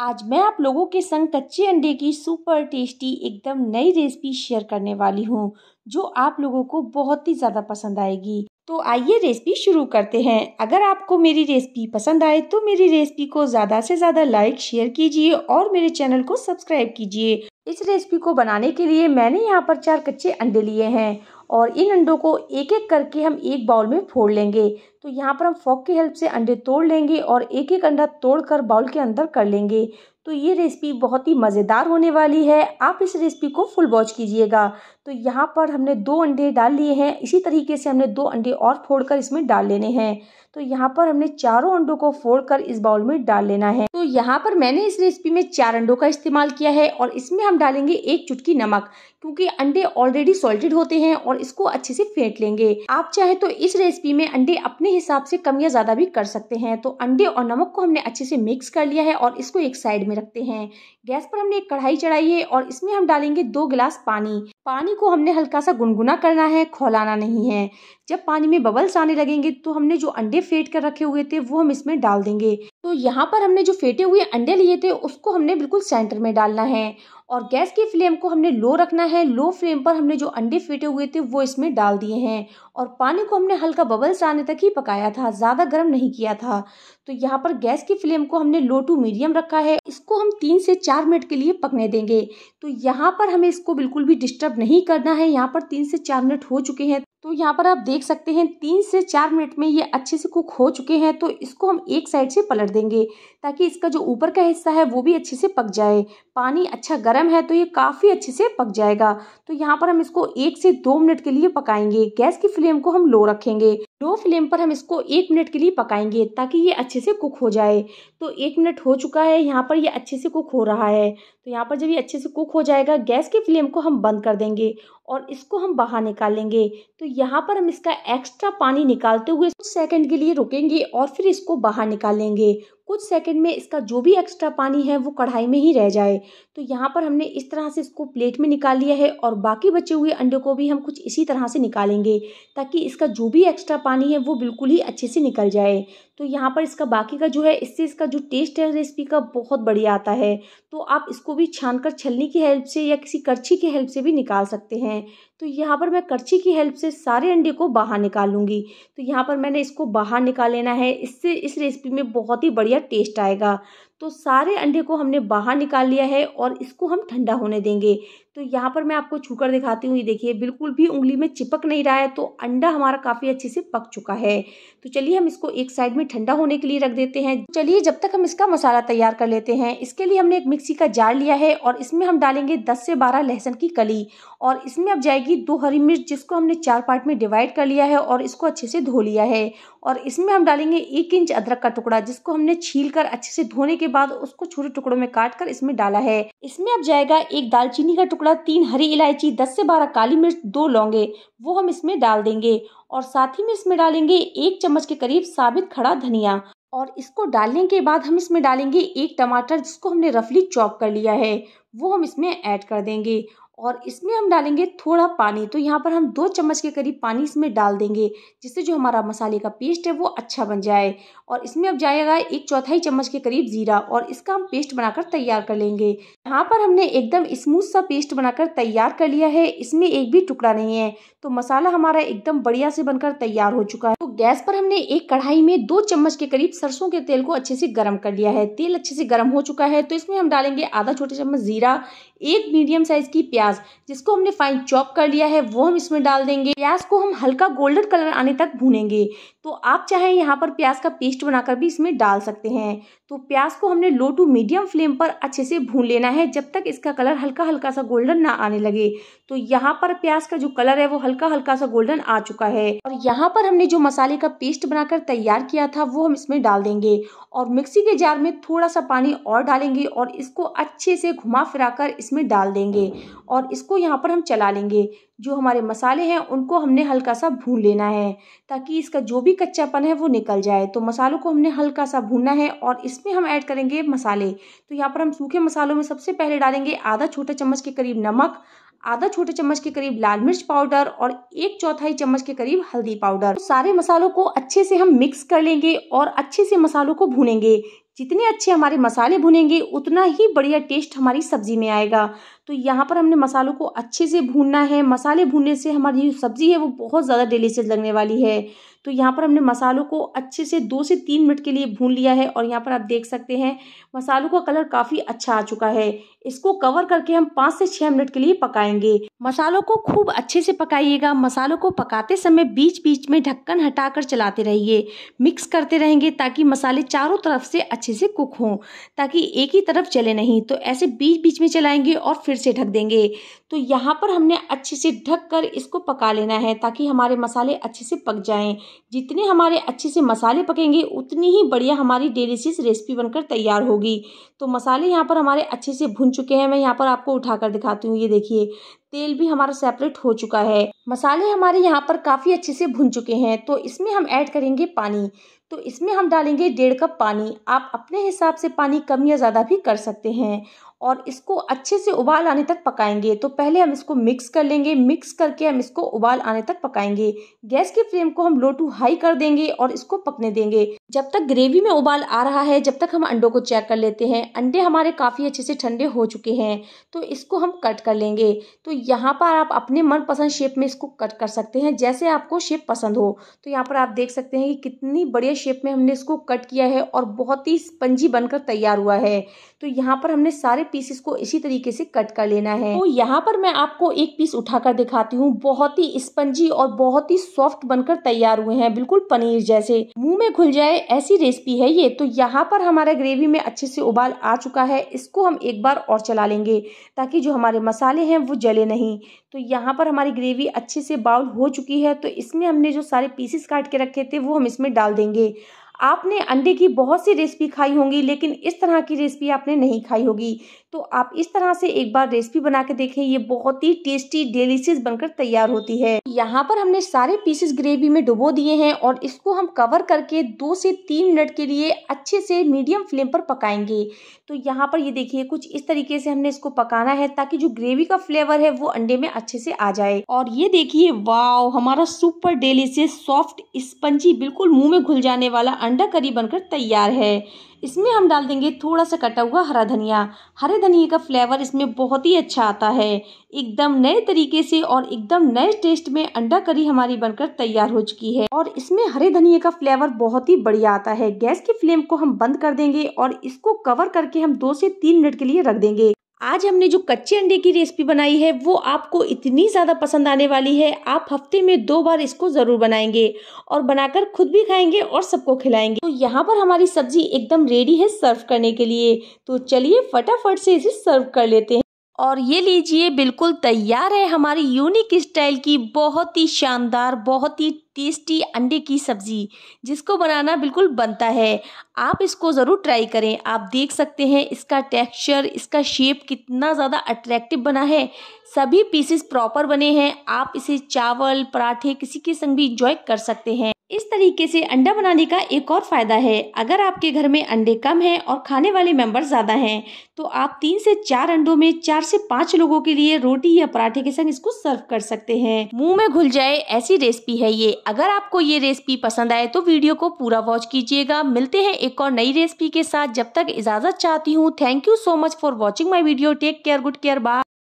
आज मैं आप लोगों के संग कच्चे अंडे की सुपर टेस्टी एकदम नई रेसिपी शेयर करने वाली हूँ जो आप लोगों को बहुत ही ज़्यादा पसंद आएगी तो आइए रेसिपी शुरू करते हैं अगर आपको मेरी रेसिपी पसंद आए तो मेरी रेसिपी को ज़्यादा से ज़्यादा लाइक शेयर कीजिए और मेरे चैनल को सब्सक्राइब कीजिए इस रेसिपी को बनाने के लिए मैंने यहाँ पर चार कच्चे अंडे लिए हैं और इन अंडों को एक एक करके हम एक बाउल में फोड़ लेंगे तो यहाँ पर हम फॉक की हेल्प से अंडे तोड़ लेंगे और एक एक अंडा तोड़कर बाउल के अंदर कर लेंगे तो ये रेसिपी बहुत ही मज़ेदार होने वाली है आप इस रेसिपी को फुल वॉच कीजिएगा तो यहाँ पर हमने दो अंडे डाल लिए हैं इसी तरीके से हमने दो अंडे और फोड़कर इसमें डाल लेने हैं तो यहाँ पर हमने चारों अंडों को फोड़कर इस बाउल में डाल लेना है तो यहाँ पर मैंने इस रेसिपी में चार अंडों का इस्तेमाल किया है और इसमें हम डालेंगे एक चुटकी नमक क्योंकि अंडे ऑलरेडी सॉल्टेड होते हैं और इसको अच्छे से फेंट लेंगे आप चाहे तो इस रेसिपी में अंडे अपने हिसाब से कम या ज़्यादा भी कर सकते हैं तो अंडे और नमक को हमने अच्छे से मिक्स कर लिया है और इसको एक साइड में रखते हैं गैस पर हमने एक कढ़ाई चढ़ाई है और इसमें हम डालेंगे दो गिलास पानी पानी को हमने हल्का सा गुनगुना करना है खोलाना नहीं है जब पानी में बबल्स आने लगेंगे तो हमने जो अंडे फेट कर रखे हुए थे वो हम इसमें डाल देंगे तो यहाँ पर हमने जो फेटे हुए अंडे लिए थे उसको हमने बिल्कुल सेंटर में डालना है और गैस की फ्लेम को हमने लो रखना है लो फ्लेम पर हमने जो अंडे फेंटे हुए थे वो इसमें डाल दिए हैं और पानी को हमने हल्का बबल्स आने तक ही पकाया था ज़्यादा गर्म नहीं किया था तो यहाँ पर गैस की फ्लेम को हमने लो टू मीडियम रखा है इसको हम तीन से चार चार मिनट के लिए पकने देंगे तो यहाँ पर हमें इसको बिल्कुल भी डिस्टर्ब नहीं करना है यहाँ पर तीन से चार मिनट हो चुके हैं तो यहाँ पर आप देख सकते हैं तीन से चार मिनट में ये अच्छे से कुक हो चुके हैं तो इसको हम एक साइड से पलट देंगे ताकि इसका जो ऊपर का हिस्सा है वो भी अच्छे से पक जाए पानी अच्छा गर्म है तो ये काफ़ी अच्छे से पक जाएगा तो यहाँ पर हम इसको एक से दो मिनट के लिए पकाएंगे गैस की फ्लेम को हम लो रखेंगे लो फ्लेम पर हम इसको एक मिनट के लिए पकाएंगे ताकि ये अच्छे से कुक हो जाए तो एक मिनट हो चुका है यहाँ पर ये अच्छे से कुक हो रहा है तो यहाँ पर जब ये अच्छे से कुक हो जाएगा गैस की फ्लेम को हम बंद कर देंगे और इसको हम बाहर निकालेंगे तो यहाँ पर हम इसका एक्स्ट्रा पानी निकालते हुए सेकंड के लिए रुकेंगे और फिर इसको बाहर निकालेंगे कुछ सेकंड में इसका जो भी एक्स्ट्रा पानी है वो कढ़ाई में ही रह जाए तो यहाँ पर हमने इस तरह से इसको प्लेट में निकाल लिया है और बाकी बचे हुए अंडे को भी हम कुछ इसी तरह से निकालेंगे ताकि इसका जो भी एक्स्ट्रा पानी है वो बिल्कुल ही अच्छे से निकल जाए तो यहाँ पर इसका बाकी का जो है इससे इसका जो टेस्ट है रेसिपी का बहुत बढ़िया आता है तो आप इसको भी छान कर छलनी की हेल्प से या किसी करछी की हेल्प से भी निकाल सकते हैं तो यहाँ पर मैं करछी की हेल्प से सारे अंडे को बाहर निकालूंगी तो यहाँ पर मैंने इसको बाहर निकाल लेना है इससे इस रेसिपी में बहुत ही बढ़िया टेस्ट आएगा तो सारे अंडे को हमने बाहर निकाल लिया है और इसको हम ठंडा होने देंगे तो यहाँ पर मैं आपको छूकर दिखाती हूँ ये देखिए बिल्कुल भी उंगली में चिपक नहीं रहा है तो अंडा हमारा काफ़ी अच्छे से पक चुका है तो चलिए हम इसको एक साइड में ठंडा होने के लिए रख देते हैं चलिए जब तक हम इसका मसाला तैयार कर लेते हैं इसके लिए हमने एक मिक्सी का जार लिया है और इसमें हम डालेंगे दस से बारह लहसुन की कली और इसमें अब जाएगी दो हरी मिर्च जिसको हमने चार पार्ट में डिवाइड कर लिया है और इसको अच्छे से धो लिया है और इसमें हम डालेंगे एक इंच अदरक का टुकड़ा जिसको हमने छील कर अच्छे से धोने के के बाद उसको छोटे टुकड़ों में काट कर इसमें डाला है इसमें अब जाएगा एक दालचीनी का टुकड़ा तीन हरी इलायची दस से बारह काली मिर्च दो लौंगे वो हम इसमें डाल देंगे और साथ ही में इसमें डालेंगे एक चम्मच के करीब साबित खड़ा धनिया और इसको डालने के बाद हम इसमें डालेंगे एक टमाटर जिसको हमने रफली चॉप कर लिया है वो हम इसमें ऐड कर देंगे और इसमें हम डालेंगे थोड़ा पानी तो यहाँ पर हम दो चम्मच के करीब पानी इसमें डाल देंगे जिससे जो हमारा मसाले का पेस्ट है वो अच्छा बन जाए और इसमें अब जाएगा एक चौथाई चम्मच के करीब ज़ीरा और इसका हम पेस्ट बनाकर तैयार कर लेंगे यहाँ पर हमने एकदम स्मूथ सा पेस्ट बनाकर तैयार कर लिया है इसमें एक भी टुकड़ा नहीं है तो मसाला हमारा एकदम बढ़िया से बनकर तैयार हो चुका है तो गैस पर हमने एक कढ़ाई में दो चम्मच के करीब सरसों के तेल को अच्छे से गर्म कर लिया है तेल अच्छे से गर्म हो चुका है तो इसमें हम डालेंगे आधा छोटे चम्मच जीरा एक मीडियम साइज़ की प्याज जिसको हमने फाइन चॉप कर लिया है वो हम इसमें डाल देंगे प्याज को हम हल्का गोल्डन कलर आने तक भूनेंगे तो आप चाहें यहाँ पर प्याज का पेस्ट बनाकर भी इसमें डाल सकते हैं तो प्याज को हमने लो टू मीडियम फ्लेम पर अच्छे से भून लेना है जब तक इसका कलर हल्का हल्का सा गोल्डन ना आने लगे तो यहाँ पर प्याज का जो कलर है वो हल्का हल्का सा गोल्डन आ चुका है और यहाँ पर हमने जो मसाले का पेस्ट बनाकर तैयार किया था वो हम इसमें डाल देंगे और मिक्सी के जार में थोड़ा सा पानी और डालेंगे और इसको अच्छे से घुमा फिरा कर इसमें डाल देंगे और इसको यहाँ पर हम चला लेंगे जो हमारे मसाले हैं उनको हमने हल्का सा भून लेना है ताकि इसका जो भी कच्चापन है वो निकल जाए तो मसालों को हमने हल्का सा भूनना है और इसमें हम ऐड करेंगे मसाले तो यहाँ पर हम सूखे मसालों में सबसे पहले डालेंगे आधा छोटा चम्मच के करीब नमक आधा छोटे चम्मच के करीब लाल मिर्च पाउडर और एक चौथाई चम्मच के करीब हल्दी पाउडर तो सारे मसालों को अच्छे से हम मिक्स कर लेंगे और अच्छे से मसालों को भूनेंगे जितने अच्छे हमारे मसाले भुनेंगे उतना ही बढ़िया टेस्ट हमारी सब्ज़ी में आएगा तो यहाँ पर हमने मसालों को अच्छे से भूनना है मसाले भूनने से हमारी जो सब्ज़ी है वो बहुत ज़्यादा डिलीशियस लगने वाली है तो यहाँ पर हमने मसालों को अच्छे से दो से तीन मिनट के लिए भून लिया है और यहाँ पर आप देख सकते हैं मसालों का कलर काफ़ी अच्छा आ चुका है इसको कवर करके हम पाँच से छः मिनट के लिए पकाएंगे मसालों को खूब अच्छे से पकाइएगा मसालों को पकाते समय बीच बीच में ढक्कन हटाकर चलाते रहिए मिक्स करते रहेंगे ताकि मसाले चारों तरफ से अच्छे से कुक हों ताकि एक ही तरफ चले नहीं तो ऐसे बीच बीच में चलाएंगे और फिर से ढक देंगे तो यहाँ पर हमने अच्छे से ढक कर इसको पका लेना है ताकि हमारे मसाले अच्छे से पक जाएँ जितने हमारे अच्छे से मसाले पकेंगे उतनी ही बढ़िया हमारी डेलीसियस रेसिपी बनकर तैयार होगी तो मसाले यहाँ पर हमारे अच्छे से भुन चुके हैं मैं यहाँ पर आपको उठा दिखाती हूँ ये देखिए तेल भी हमारा सेपरेट हो चुका है मसाले हमारे यहाँ पर काफ़ी अच्छे से भुन चुके हैं तो इसमें हम ऐड करेंगे पानी तो इसमें हम डालेंगे डेढ़ कप पानी आप अपने हिसाब से पानी कम या ज़्यादा भी कर सकते हैं और इसको अच्छे से उबाल आने तक पकाएंगे तो पहले हम इसको मिक्स कर लेंगे मिक्स करके हम इसको उबाल आने तक पकाएंगे गैस की फ्लेम को हम लो टू हाई कर देंगे और इसको पकने देंगे जब तक ग्रेवी में उबाल आ रहा है जब तक हम अंडों को चेक कर लेते हैं अंडे हमारे काफ़ी अच्छे से ठंडे हो चुके हैं तो इसको हम कट कर लेंगे तो यहाँ पर आप अपने मनपसंद शेप में इसको कट कर सकते हैं जैसे आपको शेप पसंद हो तो यहाँ पर आप देख सकते हैं कि कितनी बढ़िया शेप में हमने इसको कट किया है और बहुत ही स्पंजी बनकर तैयार हुआ है तो यहाँ पर हमने सारे पीसेस को इसी तरीके से कट कर लेना है तो यहाँ पर मैं आपको एक पीस उठाकर दिखाती हूँ बहुत ही स्पंजी और बहुत ही सॉफ्ट बनकर तैयार हुए हैं बिल्कुल पनीर जैसे मुंह में घुल जाए ऐसी रेसिपी है ये तो यहाँ पर हमारे ग्रेवी में अच्छे से उबाल आ चुका है इसको हम एक बार और चला लेंगे ताकि जो हमारे मसाले हैं वो जले नहीं तो यहाँ पर हमारी ग्रेवी अच्छे से बाउल हो चुकी है तो इसमें हमने जो सारे पीसेस काट के रखे थे वो हम इसमें डाल देंगे आपने अंडे की बहुत सी रेसिपी खाई होंगी लेकिन इस तरह की रेसिपी आपने नहीं खाई होगी तो आप इस तरह से एक बार रेसिपी बना के देखें ये बहुत ही टेस्टी डेलीशियस बनकर तैयार होती है यहाँ पर हमने सारे पीसेस ग्रेवी में डुबो दिए हैं और इसको हम कवर करके दो से तीन मिनट के लिए अच्छे से मीडियम फ्लेम पर पकाएंगे तो यहाँ पर ये देखिए कुछ इस तरीके से हमने इसको पकाना है ताकि जो ग्रेवी का फ्लेवर है वो अंडे में अच्छे से आ जाए और ये देखिए वाव हमारा सुपर डेलीशियस सॉफ्ट स्पंजी बिल्कुल मुंह में घुल जाने वाला अंडा करी बनकर तैयार है इसमें हम डाल देंगे थोड़ा सा कटा हुआ हरा धनिया हरे धनिए का फ्लेवर इसमें बहुत ही अच्छा आता है एकदम नए तरीके से और एकदम नए टेस्ट में अंडा करी हमारी बनकर तैयार हो चुकी है और इसमें हरे धनिए का फ्लेवर बहुत ही बढ़िया आता है गैस की फ्लेम को हम बंद कर देंगे और इसको कवर करके हम दो से तीन मिनट के लिए रख देंगे आज हमने जो कच्चे अंडे की रेसिपी बनाई है वो आपको इतनी ज़्यादा पसंद आने वाली है आप हफ्ते में दो बार इसको ज़रूर बनाएंगे और बनाकर खुद भी खाएंगे और सबको खिलाएंगे तो यहाँ पर हमारी सब्जी एकदम रेडी है सर्व करने के लिए तो चलिए फटाफट से इसे सर्व कर लेते हैं और ये लीजिए बिल्कुल तैयार है हमारी यूनिक स्टाइल की बहुत ही शानदार बहुत ही टेस्टी अंडे की सब्ज़ी जिसको बनाना बिल्कुल बनता है आप इसको ज़रूर ट्राई करें आप देख सकते हैं इसका टेक्सचर इसका शेप कितना ज़्यादा अट्रैक्टिव बना है सभी पीसेस प्रॉपर बने हैं आप इसे चावल पराठे किसी के संग भी इंजॉय कर सकते हैं इस तरीके से अंडा बनाने का एक और फ़ायदा है अगर आपके घर में अंडे कम हैं और खाने वाले मेंबर ज़्यादा हैं तो आप तीन से चार अंडों में चार से पाँच लोगों के लिए रोटी या पराठे के संग इसको सर्व कर सकते हैं मुंह में घुल जाए ऐसी रेसिपी है ये अगर आपको ये रेसिपी पसंद आए तो वीडियो को पूरा वॉच कीजिएगा मिलते हैं एक और नई रेसिपी के साथ जब तक इजाज़त चाहती हूँ thank you so much for watching my video take care good care bye